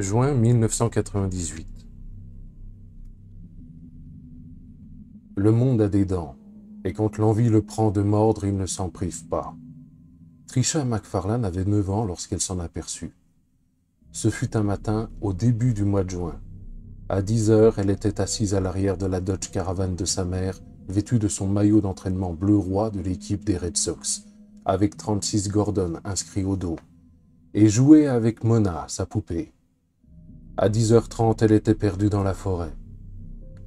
juin 1998. Le monde a des dents, et quand l'envie le prend de mordre, il ne s'en prive pas. Trisha McFarlane avait 9 ans lorsqu'elle s'en aperçut. Ce fut un matin au début du mois de juin. À 10 heures, elle était assise à l'arrière de la Dodge Caravan de sa mère, vêtue de son maillot d'entraînement bleu roi de l'équipe des Red Sox, avec 36 Gordon inscrits au dos, et jouait avec Mona, sa poupée. À 10h30, elle était perdue dans la forêt.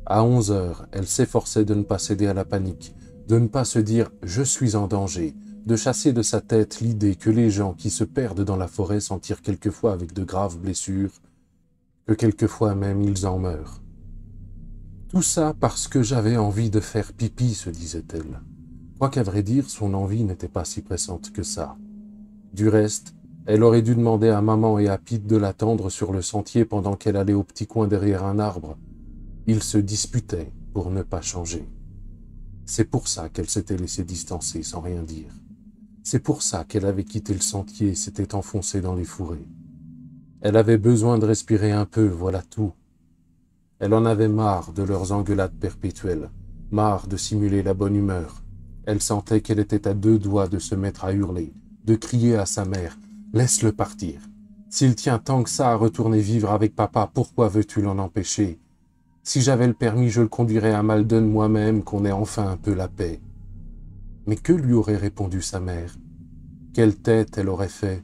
À 11h, elle s'efforçait de ne pas céder à la panique, de ne pas se dire je suis en danger, de chasser de sa tête l'idée que les gens qui se perdent dans la forêt s'en tirent quelquefois avec de graves blessures, que quelquefois même ils en meurent. Tout ça parce que j'avais envie de faire pipi, se disait-elle. qu'à vrai dire, son envie n'était pas si pressante que ça. Du reste, elle aurait dû demander à maman et à Pete de l'attendre sur le sentier pendant qu'elle allait au petit coin derrière un arbre. Ils se disputaient pour ne pas changer. C'est pour ça qu'elle s'était laissée distancer sans rien dire. C'est pour ça qu'elle avait quitté le sentier et s'était enfoncée dans les fourrés. Elle avait besoin de respirer un peu, voilà tout. Elle en avait marre de leurs engueulades perpétuelles, marre de simuler la bonne humeur. Elle sentait qu'elle était à deux doigts de se mettre à hurler, de crier à sa mère, Laisse-le partir. S'il tient tant que ça à retourner vivre avec papa, pourquoi veux-tu l'en empêcher Si j'avais le permis, je le conduirais à Malden moi-même, qu'on ait enfin un peu la paix. Mais que lui aurait répondu sa mère Quelle tête elle aurait fait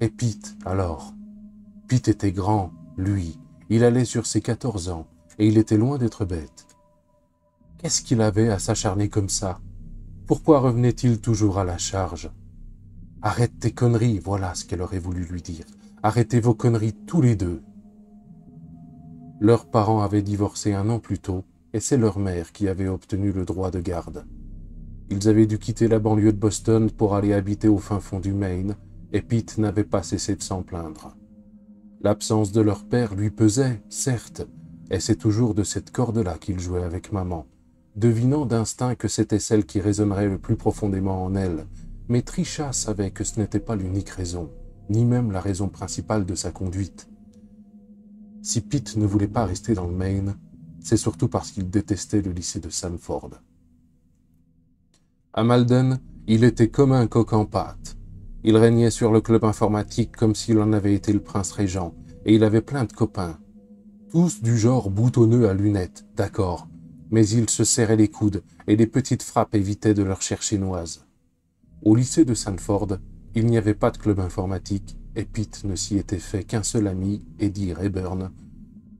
Et Pete, alors Pete était grand, lui. Il allait sur ses 14 ans, et il était loin d'être bête. Qu'est-ce qu'il avait à s'acharner comme ça Pourquoi revenait-il toujours à la charge Arrête tes conneries, voilà ce qu'elle aurait voulu lui dire. Arrêtez vos conneries tous les deux. Leurs parents avaient divorcé un an plus tôt, et c'est leur mère qui avait obtenu le droit de garde. Ils avaient dû quitter la banlieue de Boston pour aller habiter au fin fond du Maine, et Pete n'avait pas cessé de s'en plaindre. L'absence de leur père lui pesait, certes, et c'est toujours de cette corde-là qu'il jouait avec maman, devinant d'instinct que c'était celle qui résonnerait le plus profondément en elle, mais Trisha savait que ce n'était pas l'unique raison, ni même la raison principale de sa conduite. Si Pete ne voulait pas rester dans le Maine, c'est surtout parce qu'il détestait le lycée de Sanford. À Malden, il était comme un coq en pâte. Il régnait sur le club informatique comme s'il en avait été le prince régent, et il avait plein de copains. Tous du genre boutonneux à lunettes, d'accord, mais ils se serraient les coudes et les petites frappes évitaient de leur chercher chinoise. Au lycée de Sanford, il n'y avait pas de club informatique et Pete ne s'y était fait qu'un seul ami, Eddie Rayburn.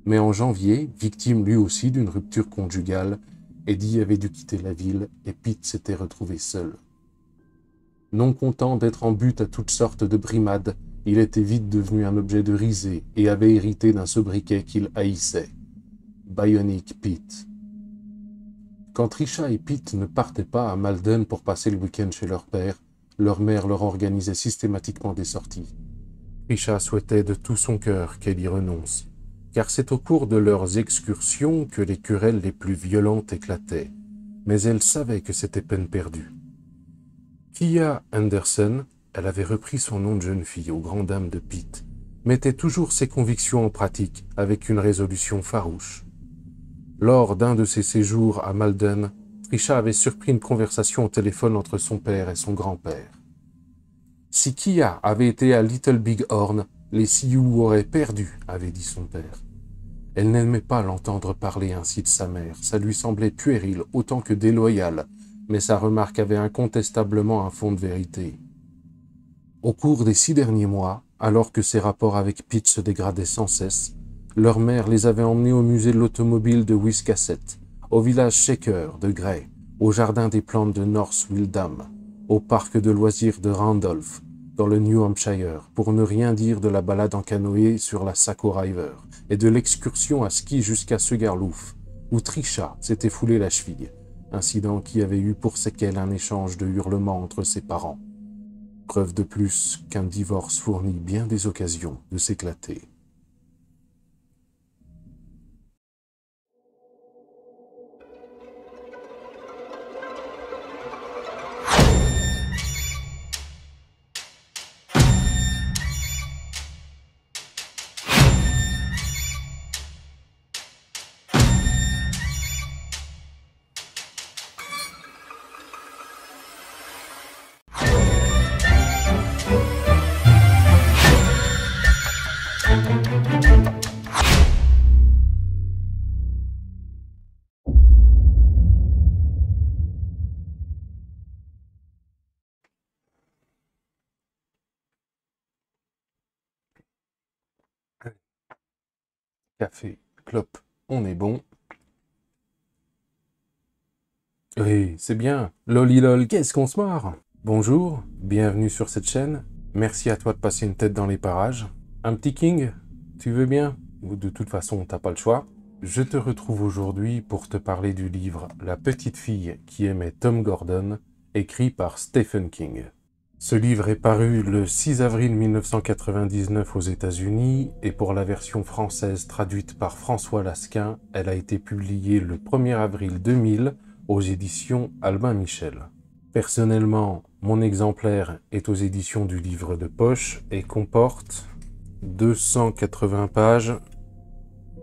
Mais en janvier, victime lui aussi d'une rupture conjugale, Eddie avait dû quitter la ville et Pete s'était retrouvé seul. Non content d'être en but à toutes sortes de brimades, il était vite devenu un objet de risée et avait hérité d'un sobriquet qu'il haïssait. Bionic Pete. Quand Richard et Pete ne partaient pas à Malden pour passer le week-end chez leur père, leur mère leur organisait systématiquement des sorties. Richard souhaitait de tout son cœur qu'elle y renonce, car c'est au cours de leurs excursions que les querelles les plus violentes éclataient, mais elle savait que c'était peine perdue. Kia Anderson, elle avait repris son nom de jeune fille au grand dame de Pete, mettait toujours ses convictions en pratique avec une résolution farouche. Lors d'un de ses séjours à Malden, Trisha avait surpris une conversation au téléphone entre son père et son grand-père. Si Kia avait été à Little Big Horn, les Sioux auraient perdu, avait dit son père. Elle n'aimait pas l'entendre parler ainsi de sa mère, ça lui semblait puéril autant que déloyal, mais sa remarque avait incontestablement un fond de vérité. Au cours des six derniers mois, alors que ses rapports avec Pete se dégradaient sans cesse, leur mère les avait emmenés au musée de l'automobile de Wiscasset, au village Shaker de Gray, au jardin des plantes de North Wildham, au parc de loisirs de Randolph, dans le New Hampshire, pour ne rien dire de la balade en canoë sur la Saco River et de l'excursion à ski jusqu'à Sugarloof, où Trisha s'était foulé la cheville, incident qui avait eu pour séquelles un échange de hurlements entre ses parents. Preuve de plus qu'un divorce fournit bien des occasions de s'éclater. café, on est bon. Oui, c'est bien. lol qu'est-ce qu'on se marre Bonjour, bienvenue sur cette chaîne. Merci à toi de passer une tête dans les parages. Un petit king Tu veux bien De toute façon, t'as pas le choix. Je te retrouve aujourd'hui pour te parler du livre La petite fille qui aimait Tom Gordon, écrit par Stephen King. Ce livre est paru le 6 avril 1999 aux États-Unis et pour la version française traduite par François Lasquin, elle a été publiée le 1er avril 2000 aux éditions Albin Michel. Personnellement, mon exemplaire est aux éditions du livre de poche et comporte 280 pages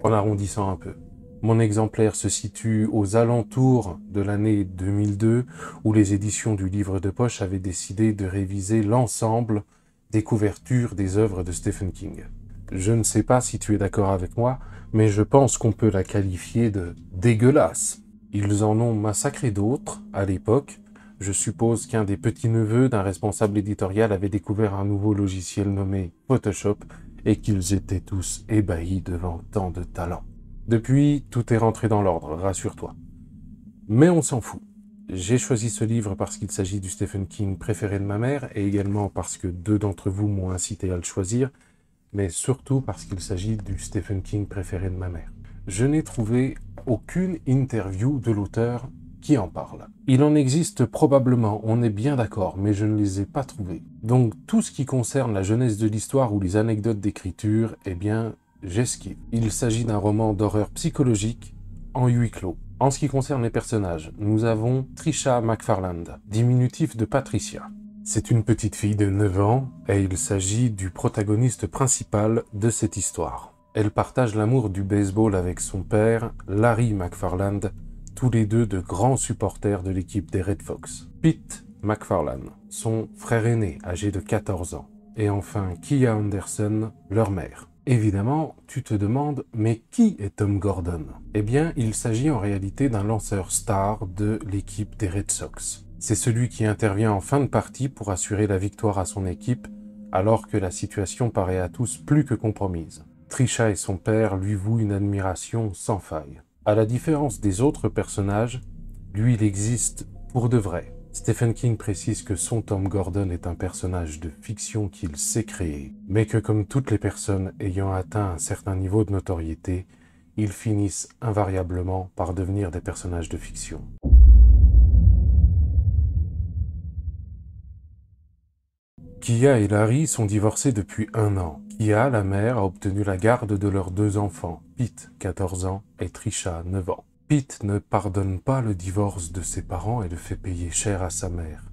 en arrondissant un peu. Mon exemplaire se situe aux alentours de l'année 2002 où les éditions du livre de poche avaient décidé de réviser l'ensemble des couvertures des œuvres de Stephen King. Je ne sais pas si tu es d'accord avec moi, mais je pense qu'on peut la qualifier de dégueulasse. Ils en ont massacré d'autres à l'époque. Je suppose qu'un des petits-neveux d'un responsable éditorial avait découvert un nouveau logiciel nommé Photoshop et qu'ils étaient tous ébahis devant tant de talent. Depuis, tout est rentré dans l'ordre, rassure-toi. Mais on s'en fout. J'ai choisi ce livre parce qu'il s'agit du Stephen King préféré de ma mère et également parce que deux d'entre vous m'ont incité à le choisir, mais surtout parce qu'il s'agit du Stephen King préféré de ma mère. Je n'ai trouvé aucune interview de l'auteur qui en parle. Il en existe probablement, on est bien d'accord, mais je ne les ai pas trouvées. Donc tout ce qui concerne la jeunesse de l'histoire ou les anecdotes d'écriture, eh bien, il s'agit d'un roman d'horreur psychologique en huis clos. En ce qui concerne les personnages, nous avons Trisha McFarland, diminutif de Patricia. C'est une petite fille de 9 ans et il s'agit du protagoniste principal de cette histoire. Elle partage l'amour du baseball avec son père, Larry McFarland, tous les deux de grands supporters de l'équipe des Red Fox. Pete McFarland, son frère aîné, âgé de 14 ans, et enfin Kia Anderson, leur mère. Évidemment, tu te demandes, mais qui est Tom Gordon Eh bien, il s'agit en réalité d'un lanceur star de l'équipe des Red Sox. C'est celui qui intervient en fin de partie pour assurer la victoire à son équipe, alors que la situation paraît à tous plus que compromise. Trisha et son père lui vouent une admiration sans faille. À la différence des autres personnages, lui il existe pour de vrai. Stephen King précise que son Tom Gordon est un personnage de fiction qu'il sait créer, mais que comme toutes les personnes ayant atteint un certain niveau de notoriété, ils finissent invariablement par devenir des personnages de fiction. Kia et Larry sont divorcés depuis un an. Kia, la mère, a obtenu la garde de leurs deux enfants, Pete, 14 ans, et Trisha, 9 ans. Pete ne pardonne pas le divorce de ses parents et le fait payer cher à sa mère.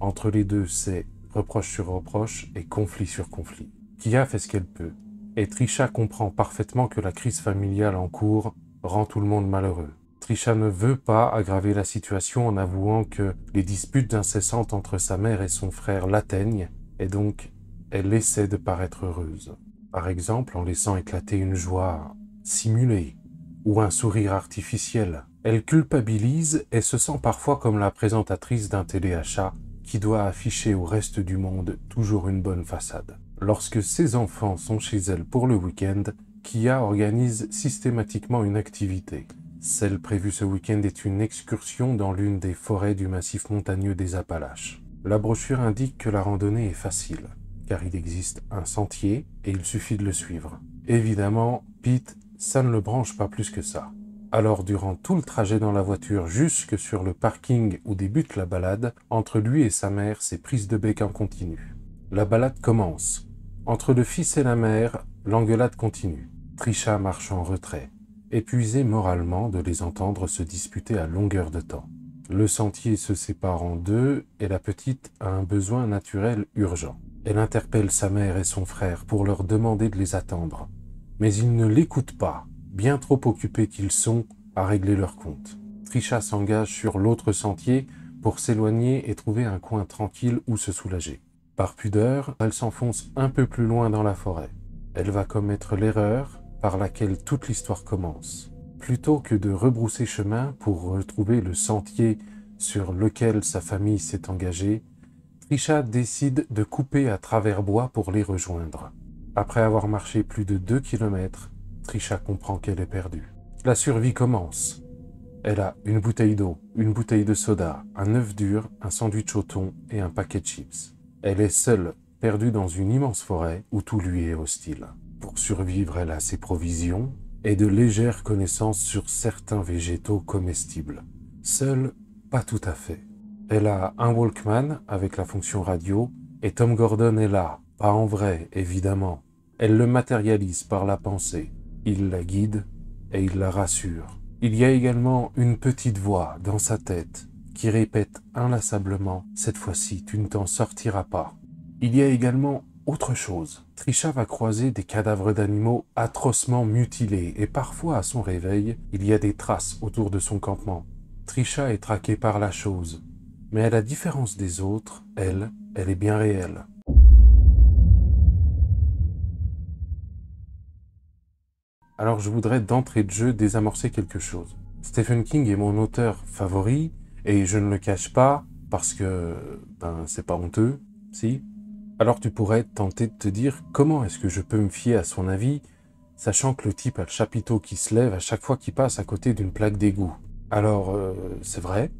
Entre les deux, c'est reproche sur reproche et conflit sur conflit. Kia fait ce qu'elle peut, et Trisha comprend parfaitement que la crise familiale en cours rend tout le monde malheureux. Trisha ne veut pas aggraver la situation en avouant que les disputes incessantes entre sa mère et son frère l'atteignent, et donc elle essaie de paraître heureuse. Par exemple en laissant éclater une joie simulée ou un sourire artificiel. Elle culpabilise et se sent parfois comme la présentatrice d'un téléachat qui doit afficher au reste du monde toujours une bonne façade. Lorsque ses enfants sont chez elle pour le week-end, Kia organise systématiquement une activité. Celle prévue ce week-end est une excursion dans l'une des forêts du massif montagneux des Appalaches. La brochure indique que la randonnée est facile, car il existe un sentier et il suffit de le suivre. Évidemment, Pete ça ne le branche pas plus que ça. Alors durant tout le trajet dans la voiture jusque sur le parking où débute la balade, entre lui et sa mère, ces prises de bec en La balade commence. Entre le fils et la mère, l'engueulade continue. Trisha marche en retrait, épuisé moralement de les entendre se disputer à longueur de temps. Le sentier se sépare en deux et la petite a un besoin naturel urgent. Elle interpelle sa mère et son frère pour leur demander de les attendre, mais ils ne l'écoutent pas, bien trop occupés qu'ils sont à régler leur compte. Trisha s'engage sur l'autre sentier pour s'éloigner et trouver un coin tranquille où se soulager. Par pudeur, elle s'enfonce un peu plus loin dans la forêt. Elle va commettre l'erreur par laquelle toute l'histoire commence. Plutôt que de rebrousser chemin pour retrouver le sentier sur lequel sa famille s'est engagée, Trisha décide de couper à travers bois pour les rejoindre. Après avoir marché plus de 2 km, Trisha comprend qu'elle est perdue. La survie commence. Elle a une bouteille d'eau, une bouteille de soda, un œuf dur, un sandwich au thon et un paquet de chips. Elle est seule, perdue dans une immense forêt où tout lui est hostile. Pour survivre, elle a ses provisions et de légères connaissances sur certains végétaux comestibles. Seule, pas tout à fait. Elle a un Walkman avec la fonction radio et Tom Gordon est là, pas en vrai, évidemment, elle le matérialise par la pensée. Il la guide et il la rassure. Il y a également une petite voix dans sa tête qui répète inlassablement Cette fois-ci, tu ne t'en sortiras pas. Il y a également autre chose. Trisha va croiser des cadavres d'animaux atrocement mutilés et parfois à son réveil, il y a des traces autour de son campement. Trisha est traquée par la chose, mais à la différence des autres, elle, elle est bien réelle. alors je voudrais d'entrée de jeu désamorcer quelque chose. Stephen King est mon auteur favori, et je ne le cache pas, parce que, ben, c'est pas honteux, si. Alors tu pourrais tenter de te dire comment est-ce que je peux me fier à son avis, sachant que le type a le chapiteau qui se lève à chaque fois qu'il passe à côté d'une plaque d'égout. Alors, euh, c'est vrai.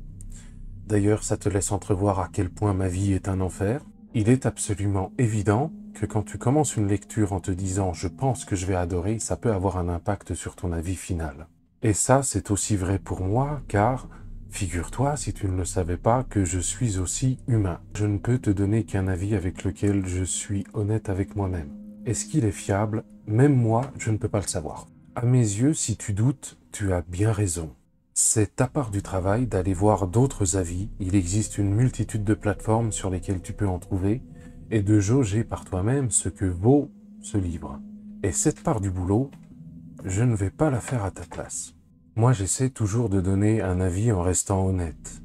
D'ailleurs, ça te laisse entrevoir à quel point ma vie est un enfer. Il est absolument évident que quand tu commences une lecture en te disant je pense que je vais adorer, ça peut avoir un impact sur ton avis final. Et ça, c'est aussi vrai pour moi, car figure-toi, si tu ne le savais pas, que je suis aussi humain. Je ne peux te donner qu'un avis avec lequel je suis honnête avec moi-même. Est-ce qu'il est fiable Même moi, je ne peux pas le savoir. À mes yeux, si tu doutes, tu as bien raison. C'est à part du travail d'aller voir d'autres avis. Il existe une multitude de plateformes sur lesquelles tu peux en trouver et de jauger par toi-même ce que vaut ce livre. Et cette part du boulot, je ne vais pas la faire à ta place. Moi, j'essaie toujours de donner un avis en restant honnête.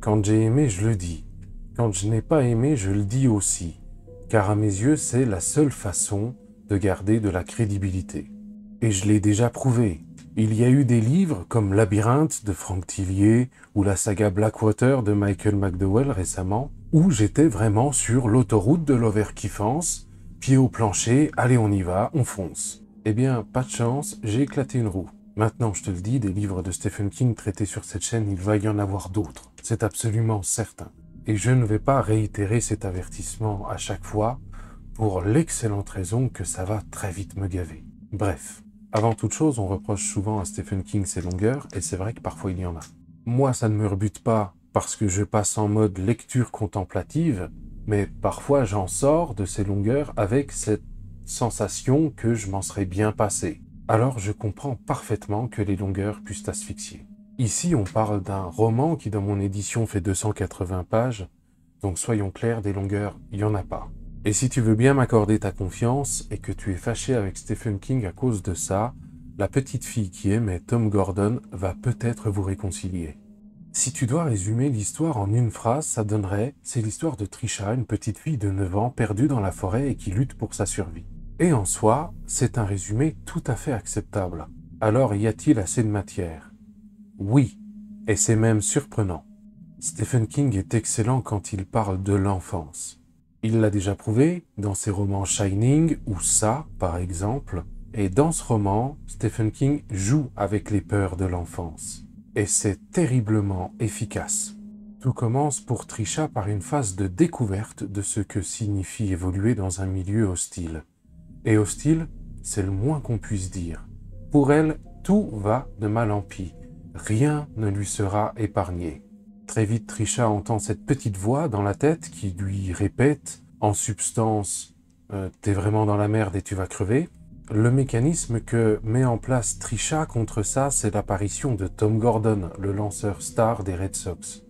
Quand j'ai aimé, je le dis. Quand je n'ai pas aimé, je le dis aussi. Car à mes yeux, c'est la seule façon de garder de la crédibilité. Et je l'ai déjà prouvé. Il y a eu des livres comme Labyrinthe de Franck Tillier ou la saga Blackwater de Michael McDowell récemment, où j'étais vraiment sur l'autoroute de l'overkiffance, pied au plancher, allez on y va, on fonce. Eh bien, pas de chance, j'ai éclaté une roue. Maintenant, je te le dis, des livres de Stephen King traités sur cette chaîne, il va y en avoir d'autres. C'est absolument certain. Et je ne vais pas réitérer cet avertissement à chaque fois, pour l'excellente raison que ça va très vite me gaver. Bref, avant toute chose, on reproche souvent à Stephen King ses longueurs, et c'est vrai que parfois il y en a. Moi, ça ne me rebute pas parce que je passe en mode lecture contemplative, mais parfois j'en sors de ces longueurs avec cette sensation que je m'en serais bien passé. Alors je comprends parfaitement que les longueurs puissent asphyxier. Ici, on parle d'un roman qui, dans mon édition, fait 280 pages, donc soyons clairs, des longueurs, il n'y en a pas. Et si tu veux bien m'accorder ta confiance et que tu es fâché avec Stephen King à cause de ça, la petite fille qui aimait Tom Gordon va peut-être vous réconcilier. Si tu dois résumer l'histoire en une phrase, ça donnerait c'est l'histoire de Trisha, une petite fille de 9 ans perdue dans la forêt et qui lutte pour sa survie. Et en soi, c'est un résumé tout à fait acceptable. Alors y a-t-il assez de matière Oui, et c'est même surprenant. Stephen King est excellent quand il parle de l'enfance. Il l'a déjà prouvé dans ses romans Shining ou Ça, par exemple. Et dans ce roman, Stephen King joue avec les peurs de l'enfance. Et c'est terriblement efficace. Tout commence pour Trisha par une phase de découverte de ce que signifie évoluer dans un milieu hostile. Et hostile, c'est le moins qu'on puisse dire. Pour elle, tout va de mal en pis. Rien ne lui sera épargné. Très vite, Trisha entend cette petite voix dans la tête qui lui répète, en substance, euh, t'es vraiment dans la merde et tu vas crever. Le mécanisme que met en place Trisha contre ça, c'est l'apparition de Tom Gordon, le lanceur star des Red Sox.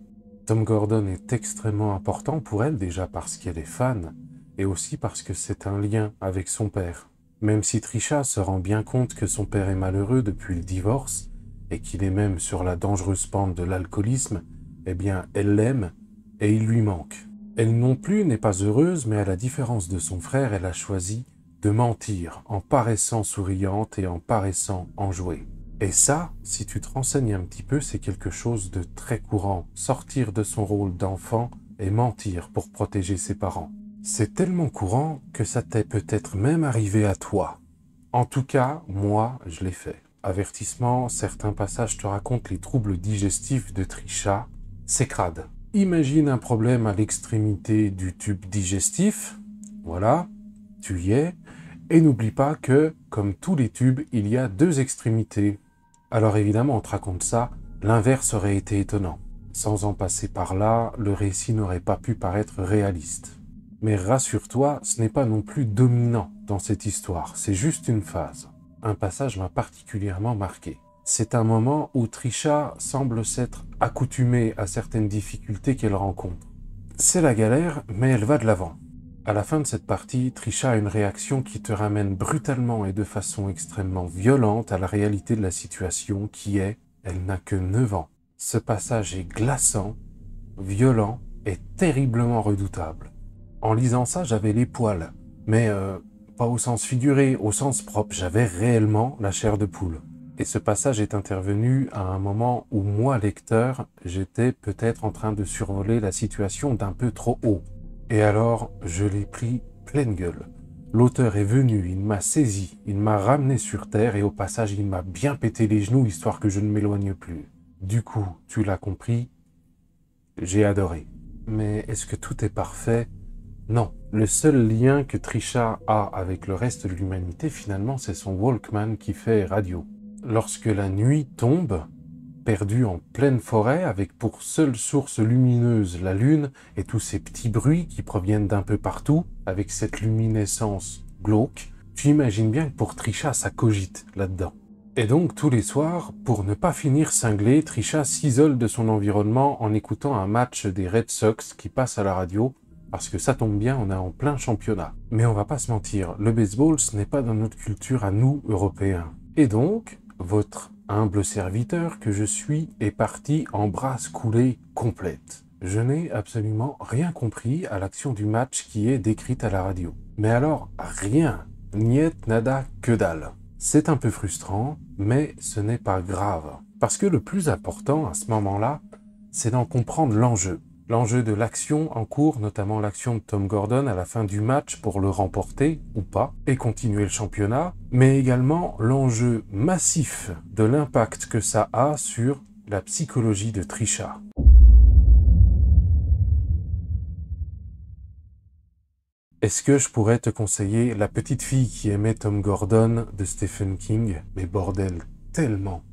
Tom Gordon est extrêmement important pour elle déjà parce qu'elle est fan et aussi parce que c'est un lien avec son père. Même si Trisha se rend bien compte que son père est malheureux depuis le divorce et qu'il est même sur la dangereuse pente de l'alcoolisme, eh bien, elle l'aime et il lui manque. Elle non plus n'est pas heureuse, mais à la différence de son frère, elle a choisi de mentir en paraissant souriante et en paraissant enjouée. Et ça, si tu te renseignes un petit peu, c'est quelque chose de très courant. Sortir de son rôle d'enfant et mentir pour protéger ses parents. C'est tellement courant que ça t'est peut-être même arrivé à toi. En tout cas, moi, je l'ai fait. Avertissement, certains passages te racontent les troubles digestifs de Trisha, c'est Imagine un problème à l'extrémité du tube digestif. Voilà, tu y es. Et n'oublie pas que, comme tous les tubes, il y a deux extrémités. Alors évidemment, on te raconte ça, l'inverse aurait été étonnant. Sans en passer par là, le récit n'aurait pas pu paraître réaliste. Mais rassure-toi, ce n'est pas non plus dominant dans cette histoire, c'est juste une phase. Un passage m'a particulièrement marqué c'est un moment où Trisha semble s'être accoutumée à certaines difficultés qu'elle rencontre. C'est la galère, mais elle va de l'avant. À la fin de cette partie, Trisha a une réaction qui te ramène brutalement et de façon extrêmement violente à la réalité de la situation qui est elle n'a que 9 ans. Ce passage est glaçant, violent et terriblement redoutable. En lisant ça, j'avais les poils, mais euh, pas au sens figuré, au sens propre, j'avais réellement la chair de poule. Et ce passage est intervenu à un moment où moi, lecteur, j'étais peut-être en train de survoler la situation d'un peu trop haut. Et alors, je l'ai pris pleine gueule. L'auteur est venu, il m'a saisi, il m'a ramené sur terre et au passage, il m'a bien pété les genoux histoire que je ne m'éloigne plus. Du coup, tu l'as compris, j'ai adoré. Mais est-ce que tout est parfait Non. Le seul lien que Trisha a avec le reste de l'humanité, finalement, c'est son Walkman qui fait radio. Lorsque la nuit tombe, perdue en pleine forêt avec pour seule source lumineuse la lune et tous ces petits bruits qui proviennent d'un peu partout, avec cette luminescence glauque, tu imagines bien que pour Trisha ça cogite là-dedans. Et donc tous les soirs, pour ne pas finir cinglé, Trisha s'isole de son environnement en écoutant un match des Red Sox qui passe à la radio, parce que ça tombe bien, on est en plein championnat. Mais on va pas se mentir, le baseball ce n'est pas dans notre culture à nous, Européens. Et donc, votre humble serviteur que je suis est parti en brasse coulée complète. Je n'ai absolument rien compris à l'action du match qui est décrite à la radio. Mais alors, rien, niet nada que dalle. C'est un peu frustrant, mais ce n'est pas grave. Parce que le plus important à ce moment-là, c'est d'en comprendre l'enjeu. L'enjeu de l'action en cours, notamment l'action de Tom Gordon à la fin du match pour le remporter ou pas et continuer le championnat, mais également l'enjeu massif de l'impact que ça a sur la psychologie de Trisha. Est-ce que je pourrais te conseiller La petite fille qui aimait Tom Gordon de Stephen King Mais bordel, tellement,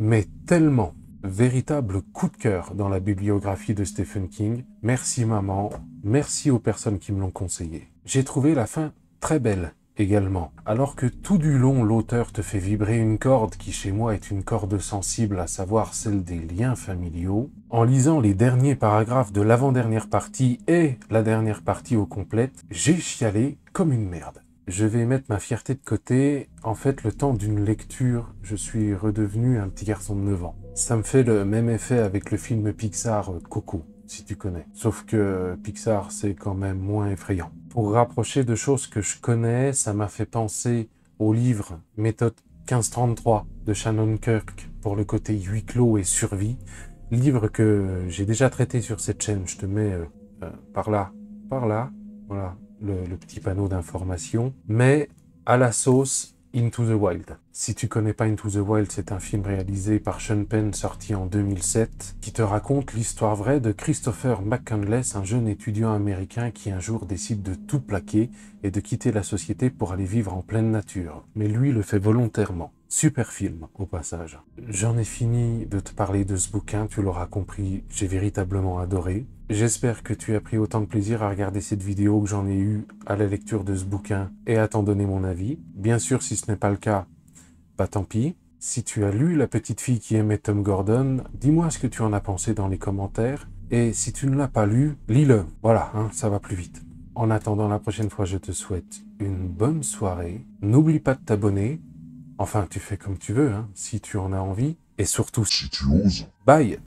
mais tellement véritable coup de cœur dans la bibliographie de Stephen King. Merci maman, merci aux personnes qui me l'ont conseillé. J'ai trouvé la fin très belle également. Alors que tout du long l'auteur te fait vibrer une corde qui chez moi est une corde sensible, à savoir celle des liens familiaux, en lisant les derniers paragraphes de l'avant-dernière partie et la dernière partie au complète, j'ai chialé comme une merde. Je vais mettre ma fierté de côté. En fait, le temps d'une lecture, je suis redevenu un petit garçon de 9 ans. Ça me fait le même effet avec le film Pixar euh, Coco, si tu connais. Sauf que euh, Pixar, c'est quand même moins effrayant. Pour rapprocher de choses que je connais, ça m'a fait penser au livre Méthode 1533 de Shannon Kirk pour le côté huis clos et survie. Livre que j'ai déjà traité sur cette chaîne. Je te mets euh, par là, par là. Voilà le petit panneau d'information. Mais à la sauce Into the Wild. Si tu connais pas Into the Wild, c'est un film réalisé par Sean Penn sorti en 2007 qui te raconte l'histoire vraie de Christopher McCandless, un jeune étudiant américain qui un jour décide de tout plaquer et de quitter la société pour aller vivre en pleine nature. Mais lui le fait volontairement. Super film, au passage. J'en ai fini de te parler de ce bouquin, tu l'auras compris, j'ai véritablement adoré. J'espère que tu as pris autant de plaisir à regarder cette vidéo que j'en ai eu à la lecture de ce bouquin et à t'en donner mon avis. Bien sûr, si ce n'est pas le cas, bah tant pis. Si tu as lu La petite fille qui aimait Tom Gordon, dis-moi ce que tu en as pensé dans les commentaires. Et si tu ne l'as pas lu, lis-le. Voilà, hein, ça va plus vite. En attendant la prochaine fois, je te souhaite une bonne soirée. N'oublie pas de t'abonner Enfin, tu fais comme tu veux, hein, si tu en as envie, et surtout si tu oses. Bye